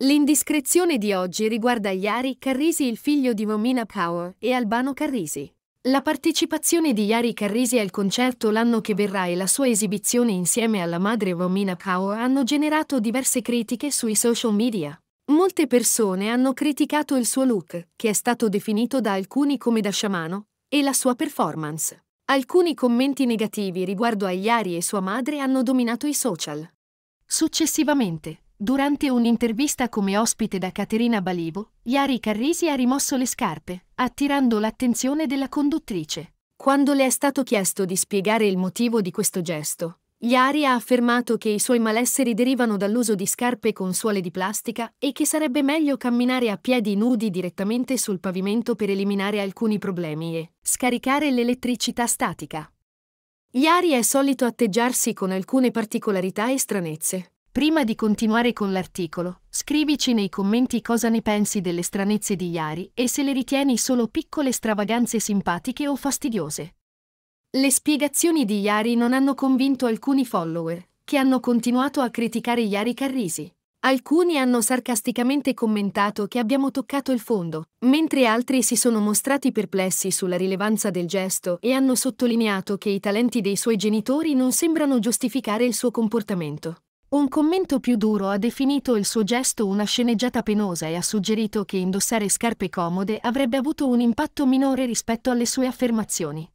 L'indiscrezione di oggi riguarda Yari Carrisi, il figlio di Romina Power, e Albano Carrisi. La partecipazione di Yari Carrisi al concerto l'anno che verrà e la sua esibizione insieme alla madre Romina Power hanno generato diverse critiche sui social media. Molte persone hanno criticato il suo look, che è stato definito da alcuni come da sciamano, e la sua performance. Alcuni commenti negativi riguardo a Yari e sua madre hanno dominato i social. Successivamente, Durante un'intervista come ospite da Caterina Balivo, Yari Carrisi ha rimosso le scarpe, attirando l'attenzione della conduttrice. Quando le è stato chiesto di spiegare il motivo di questo gesto, Yari ha affermato che i suoi malesseri derivano dall'uso di scarpe con suole di plastica e che sarebbe meglio camminare a piedi nudi direttamente sul pavimento per eliminare alcuni problemi e scaricare l'elettricità statica. Yari è solito atteggiarsi con alcune particolarità e stranezze, Prima di continuare con l'articolo, scrivici nei commenti cosa ne pensi delle stranezze di Iari e se le ritieni solo piccole stravaganze simpatiche o fastidiose. Le spiegazioni di Iari non hanno convinto alcuni follower, che hanno continuato a criticare Iari Carrisi. Alcuni hanno sarcasticamente commentato che abbiamo toccato il fondo, mentre altri si sono mostrati perplessi sulla rilevanza del gesto e hanno sottolineato che i talenti dei suoi genitori non sembrano giustificare il suo comportamento. Un commento più duro ha definito il suo gesto una sceneggiata penosa e ha suggerito che indossare scarpe comode avrebbe avuto un impatto minore rispetto alle sue affermazioni.